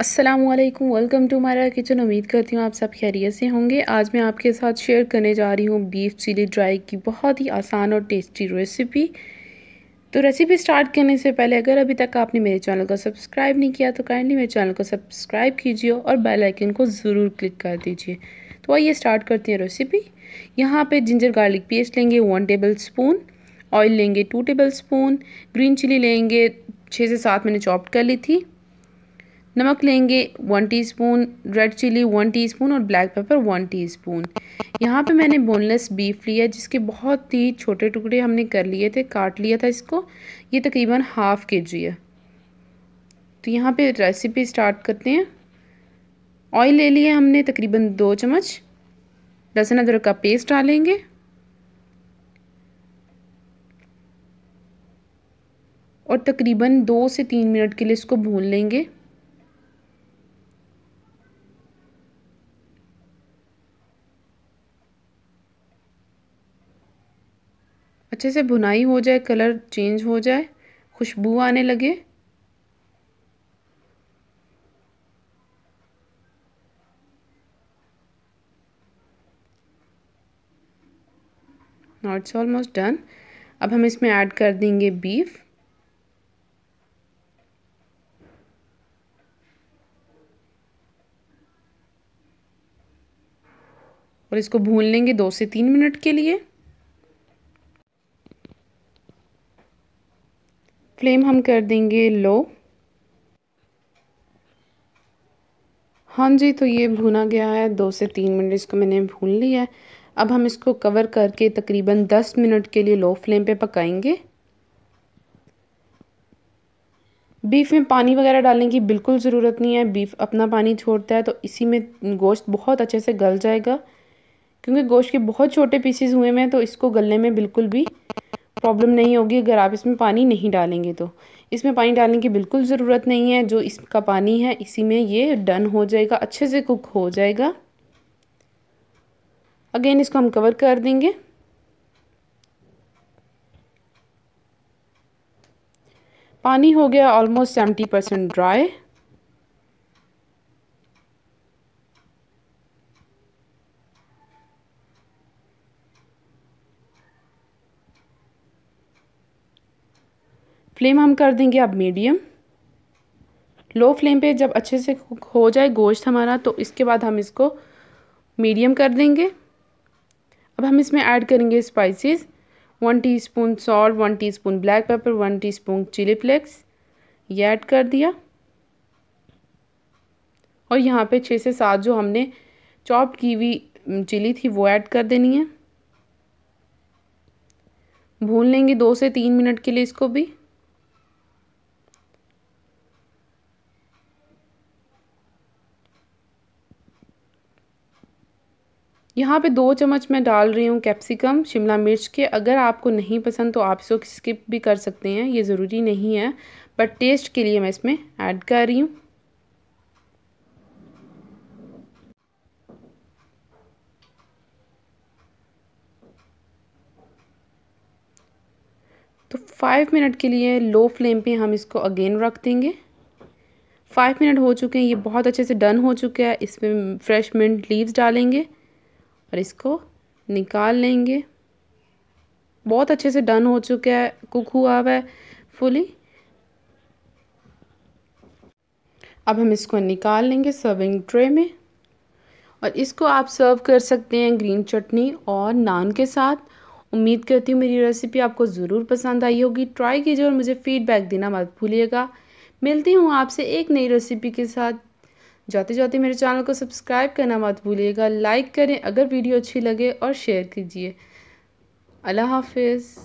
Aslam welcome to मारा kitchen उम्मीद करती हूँ आप सब खैरियत से होंगे आज मैं आपके साथ शेयर करने जा रही हूँ बीफ चिली ड्राई की बहुत ही आसान और टेस्टी रेसिपी तो रेसिपी स्टार्ट करने से पहले अगर अभी तक आपने मेरे चैनल को सब्सक्राइब नहीं किया तो काइंडली मेरे चैनल को सब्सक्राइब कीजिए और बेल आइकन को ज़रूर क्लिक कर दीजिए तो आइए स्टार्ट करते हैं रेसिपी यहाँ पर जिंजर गार्लिक पेस्ट लेंगे वन टेबल स्पून ऑयल लेंगे two tablespoon green chilli लेंगे छः से सात मैंने चॉप कर ली थी नमक लेंगे one teaspoon red chilli one teaspoon और ब्लैक पेपर वन टीस्पून यहाँ पे मैंने बोनलेस बीफ लिया जिसके बहुत ही छोटे टुकड़े हमने कर लिए थे काट लिया था इसको ये तकरीबन हाफ के जी है तो यहाँ पे रेसिपी स्टार्ट करते हैं ऑयल ले लिया हमने तकरीबन दो चम्मच लहसुन अदरक का पेस्ट डालेंगे और तकरीबन दो से तीन मिनट के लिए इसको भून लेंगे अच्छे से भुनाई हो जाए कलर चेंज हो जाए खुशबू आने लगे नॉट इट्स ऑलमोस्ट डन अब हम इसमें ऐड कर देंगे बीफ और इसको भून लेंगे दो से तीन मिनट के लिए फ्लेम हम कर देंगे लो हाँ जी तो ये भुना गया है दो से तीन मिनट इसको मैंने भून लिया है अब हम इसको कवर करके तकरीबन दस मिनट के लिए लो फ्लेम पे पकाएंगे बीफ में पानी वगैरह डालने की बिल्कुल ज़रूरत नहीं है बीफ अपना पानी छोड़ता है तो इसी में गोश्त बहुत अच्छे से गल जाएगा क्योंकि गोश्त के बहुत छोटे पीसेस हुए हैं तो इसको गलने में बिल्कुल भी प्रॉब्लम नहीं होगी अगर आप इसमें पानी नहीं डालेंगे तो इसमें पानी डालने की बिल्कुल ज़रूरत नहीं है जो इसका पानी है इसी में ये डन हो जाएगा अच्छे से कुक हो जाएगा अगेन इसको हम कवर कर देंगे पानी हो गया almost seventy percent dry flame हम कर देंगे अब मीडियम लो फ्लेम पे जब अच्छे से कुक हो जाए गोश्त हमारा तो इसके बाद हम इसको मीडियम कर देंगे अब हम इसमें ऐड करेंगे spices one teaspoon salt one teaspoon black pepper one teaspoon chilli flakes ये ऐड कर दिया और यहाँ पे छः से सात जो हमने चॉप की हुई चिली थी वो ऐड कर देनी है भून लेंगे दो से तीन मिनट के लिए इसको भी यहाँ पे दो चम्मच मैं डाल रही हूँ कैप्सिकम शिमला मिर्च के अगर आपको नहीं पसंद तो आप इसको स्किप भी कर सकते हैं ये ज़रूरी नहीं है बट टेस्ट के लिए मैं इसमें ऐड कर रही हूँ तो फाइव मिनट के लिए लो फ्लेम पे हम इसको अगेन रख देंगे फाइव मिनट हो चुके हैं ये बहुत अच्छे से डन हो चुका है इसमें फ्रेश मिंट लीव्स डालेंगे और इसको निकाल लेंगे बहुत अच्छे से डन हो चुका है कुक हुआ हुआ है फुली अब हम इसको निकाल लेंगे सर्विंग ट्रे में और इसको आप सर्व कर सकते हैं ग्रीन चटनी और नान के साथ उम्मीद करती हूँ मेरी रेसिपी आपको ज़रूर पसंद आई होगी ट्राई कीजिए और मुझे फीडबैक देना मत भूलिएगा मिलती हूँ आपसे एक नई रेसिपी के साथ जाते जाते मेरे चैनल को सब्सक्राइब करना मत भूलिएगा लाइक करें अगर वीडियो अच्छी लगे और शेयर कीजिए अल्लाह हाफिज़